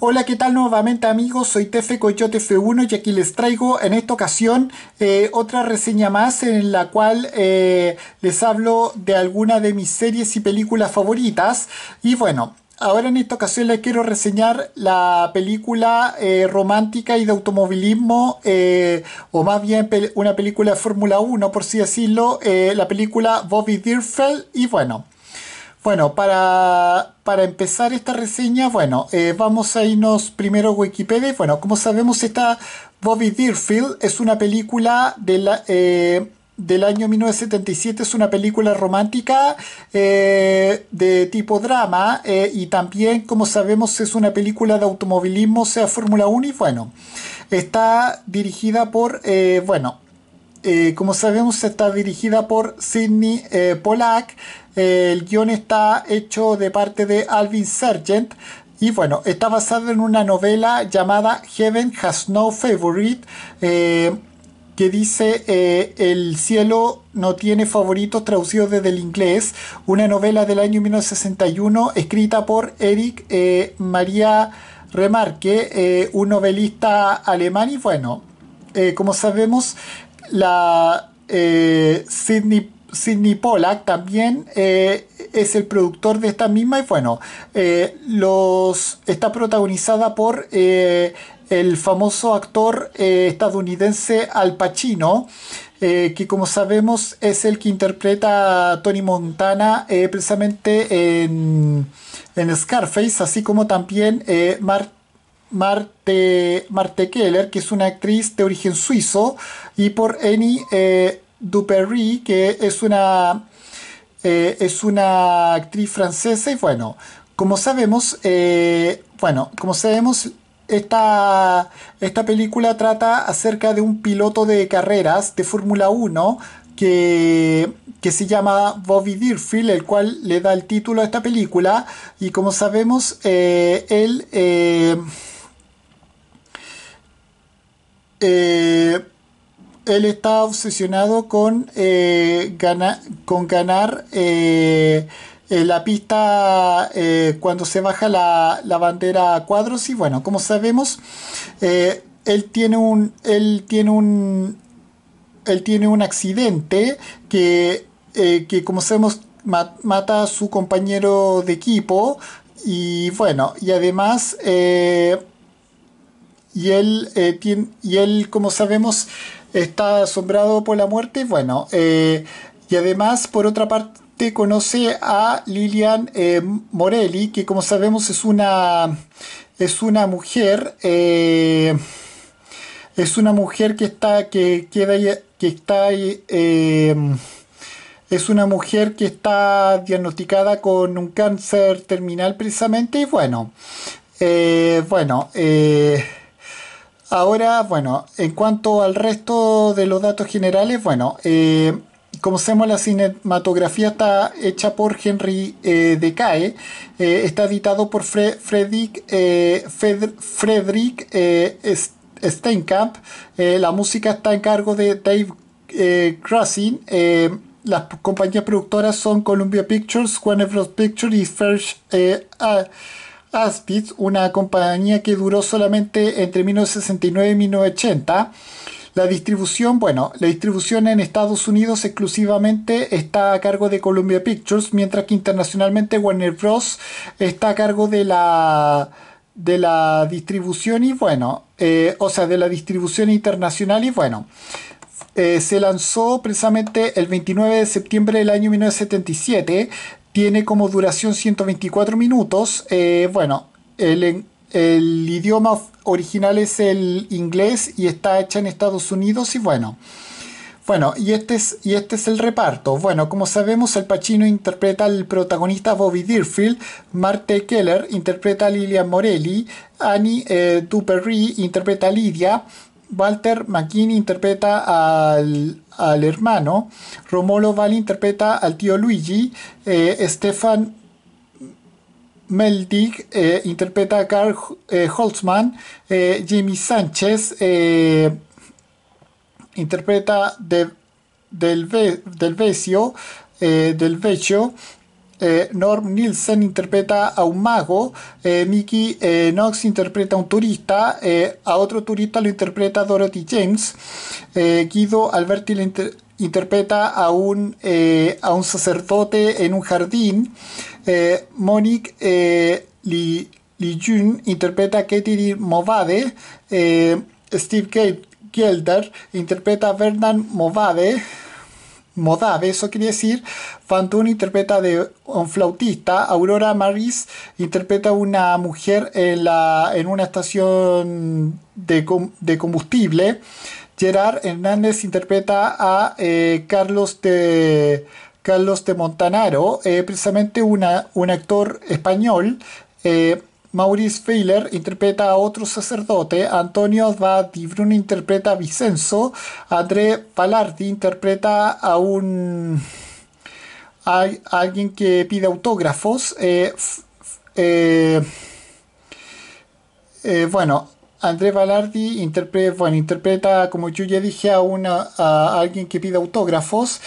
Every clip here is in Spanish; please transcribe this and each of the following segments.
Hola, ¿qué tal nuevamente amigos? Soy Tefe Coyote F1 y aquí les traigo en esta ocasión eh, otra reseña más en la cual eh, les hablo de alguna de mis series y películas favoritas. Y bueno, ahora en esta ocasión les quiero reseñar la película eh, romántica y de automovilismo, o más bien una película de Fórmula 1, por así decirlo, la película Bobby Dirfeld, Y bueno, bueno, para, empezar esta reseña, bueno, eh, vamos a irnos primero a Wikipedia. Bueno, como sabemos, está Bobby Deerfield es una película eh, del año 1977, es una película romántica eh, de tipo drama y también, como sabemos, es una película de automovilismo, o sea, Fórmula 1 y bueno, está dirigida por, bueno, eh, como sabemos está dirigida por Sidney Polak. Eh, Pollack. Eh, el guión está hecho de parte de Alvin Sargent. Y bueno, está basado en una novela llamada Heaven Has No Favorite, que dice El cielo no tiene favoritos, traducido desde el inglés. Una novela del año 1961, escrita por Eric Maria Remarque, un novelista alemán. Y bueno, como sabemos, la eh, Sidney, Pollack también eh, es el productor de esta misma y bueno, eh, los, está protagonizada por el famoso actor estadounidense Al Pacino. que como sabemos es el que interpreta a Tony Montana precisamente en, Scarface, así como también Martin. Marte, Marte Keller, que es una actriz de origen suizo, y por Annie eh, que es una, eh, es una actriz francesa. Y bueno, como sabemos, eh, bueno, como sabemos, esta, esta película trata acerca de un piloto de carreras de Fórmula 1 que, que, se llama Bobby Deerfield, el cual le da el título a esta película. Y como sabemos, eh, él, eh, él está obsesionado con, eh, con ganar eh, la pista cuando se baja la, bandera a cuadros y bueno, como sabemos, él tiene un... Él tiene un él tiene un accidente que, como sabemos mata a su compañero de equipo y bueno, y además y él, eh, y él, como sabemos, está asombrado por la muerte. Bueno, eh, y además, por otra parte, conoce a Lilian eh, Morelli, que como sabemos es una, es una mujer, es una mujer que está, que que está, es una mujer que está diagnosticada con un cáncer terminal precisamente y bueno, bueno, Ahora, bueno, en cuanto al resto de los datos generales, bueno, eh, como sabemos, la cinematografía está hecha por Henry eh, Decae, eh, está editado por Fred Frederick Steinkamp, la música está en cargo de Dave Krasin, las compañías productoras son Columbia Pictures, Warner Bros. Pictures y First Aspitz, una compañía que duró solamente entre 1969 y 1980. La distribución, bueno, la distribución en Estados Unidos exclusivamente está a cargo de Columbia Pictures, mientras que internacionalmente Warner Bros. está a cargo de la de la distribución y bueno, eh, o sea, de la distribución internacional y bueno. Eh, se lanzó precisamente el 29 de septiembre del año 1977 tiene como duración 124 minutos. Eh, bueno, el, el, idioma original es el inglés y está hecha en Estados Unidos y bueno. Bueno, y este, es, y este es el reparto. Bueno, como sabemos, el Pachino interpreta al protagonista Bobby Deerfield, Marte Keller interpreta a Lilian Morelli, Annie eh, interpreta a Lidia, Walter McKinney interpreta al, hermano, Romolo Val interpreta al tío Luigi, eh, Stefan Meldig eh, interpreta a Carl eh, Holtzman, Jimmy Sánchez interpreta del, del Vecio, del Vecchio, eh, Norm Nielsen interpreta a un mago, eh, Mickey eh, Knox interpreta a un turista, a otro turista lo interpreta Dorothy James, Guido Alberti interpreta a un, a un sacerdote en un jardín, Monique Li, interpreta a Katie Movade, Steve Gelder interpreta a Vernon Movade, modave, eso quiere decir, Fantun interpreta de un flautista, Aurora Maris interpreta una mujer en, la, en una estación de, combustible, Gerard Hernández interpreta a eh, Carlos de... Carlos de Montanaro, eh, precisamente un actor español, eh, Maurice Feiler interpreta a otro sacerdote, Antonio da interpreta a Vicenzo, André Palardi interpreta a un alguien que pide autógrafos. bueno, André Valardi interpreta, interpreta, como yo ya dije, a, una, alguien que pide autógrafos.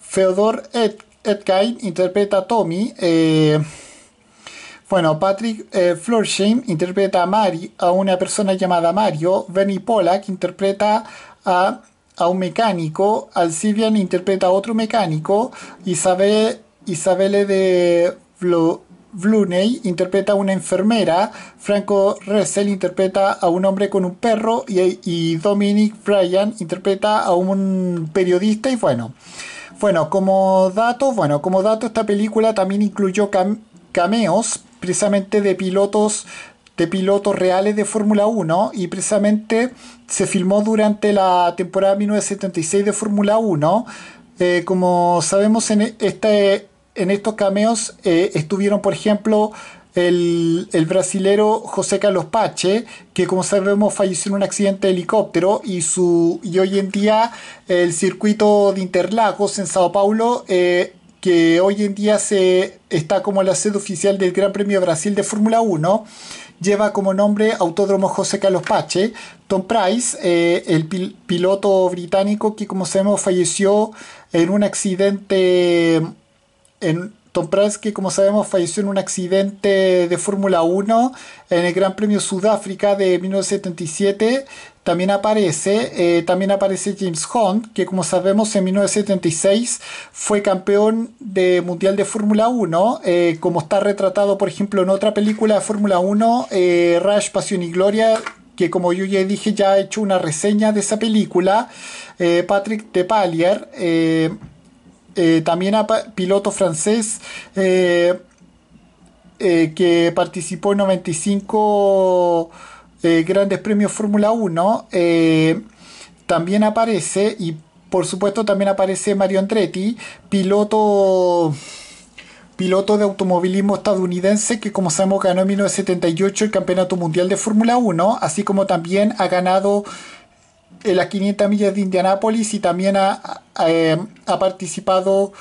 Feodor Ed interpreta a Tommy. Eh, bueno, Patrick eh, Florsheim interpreta a, a una persona llamada Mario. Benny Pollack interpreta a, un mecánico. Alcibian interpreta a otro mecánico. Isabelle de Bluney interpreta a una enfermera, Franco Ressel interpreta a un hombre con un perro y, y Dominic Bryan interpreta a un periodista y bueno, bueno, como datos, bueno, como dato esta película también incluyó cameos precisamente de pilotos de pilotos reales de Fórmula 1 y precisamente se filmó durante la temporada 1976 de Fórmula 1. Eh, como sabemos en, e-, este, en estos cameos eh, estuvieron, por ejemplo, el, el brasilero José Carlos Pache, que como sabemos falleció en un accidente de helicóptero y, su, y hoy en día el circuito de Interlagos en Sao Paulo eh, que hoy en día se está como la sede oficial del Gran Premio Brasil de Fórmula 1, lleva como nombre Autódromo José Carlos Pache. Tom Price, eh, el piloto británico que como sabemos falleció en un accidente en, Tom Price que como sabemos falleció en un accidente de Fórmula 1 en el Gran Premio Sudáfrica de 1977, también aparece, eh, también aparece James Hunt, que como sabemos en 1976 fue campeón de mundial de Fórmula 1, eh, como está retratado por ejemplo en otra película de Fórmula 1, eh, Rush, Pasión y Gloria, que como yo ya dije ya ha hecho una reseña de esa película, Patrick de Pallier. Eh, también piloto francés eh, eh, que participó en 95 grandes premios Fórmula 1. también aparece, y por supuesto también aparece Mario Andretti, piloto piloto de automovilismo estadounidense que como sabemos ganó en 1978 el Campeonato Mundial de Fórmula 1, así como también ha ganado en las 500 millas de Indianápolis y también eh, ha, participado,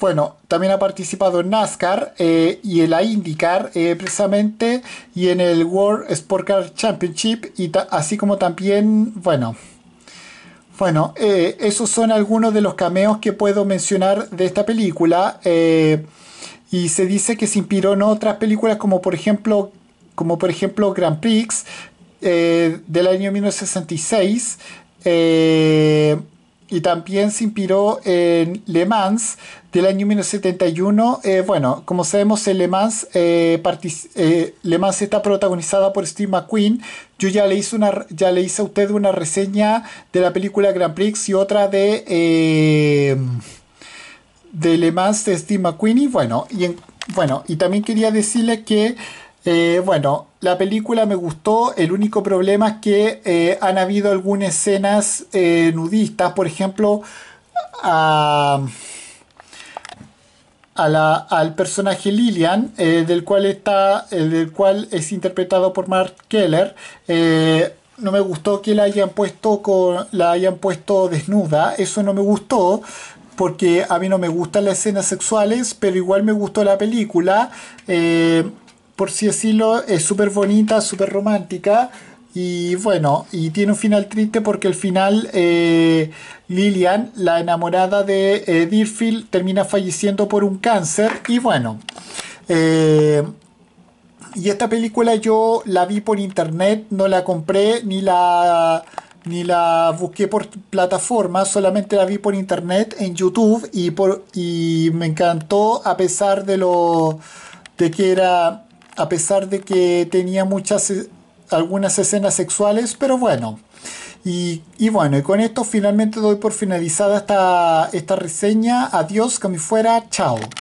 bueno, también ha participado en NASCAR eh, y en la IndyCar eh, precisamente y en el World Sport Car Championship y así como también, bueno, bueno, esos son algunos de los cameos que puedo mencionar de esta película y se dice que se inspiró en otras películas como por ejemplo como por ejemplo Grand Prix, eh, del año 1966 eh, y también se inspiró en Le Mans del año 1971. Eh, bueno, como sabemos, en Le Mans, Le Mans está protagonizada por Steve McQueen. Yo ya le, hice una, ya le hice a usted una reseña de la película Grand Prix y otra de, de Le Mans de Steve McQueen. Y bueno, y bueno, y también quería decirle que eh, bueno, la película me gustó, el único problema es que eh, han habido algunas escenas eh, nudistas, por ejemplo, al personaje Lillian, del, cual está, del cual es interpretado por Mark Keller. no me gustó que la hayan puesto con, la hayan puesto desnuda, eso no me gustó porque a mí no me gustan las escenas sexuales, pero igual me gustó la película por si decirlo, es súper bonita, súper romántica. Y bueno, y tiene un final triste porque el final eh, Lilian, la enamorada de eh, Deerfield, termina falleciendo por un cáncer. Y bueno, eh, y esta película yo la vi por internet, no la compré ni la ni la busqué por plataforma, solamente la vi por internet en YouTube y por y me encantó a pesar de lo de que era a pesar de que tenía muchas, eh, algunas escenas sexuales, pero bueno. Y, bueno, y con esto finalmente doy por finalizada esta, esta reseña. Adiós, que me fuera. Chao.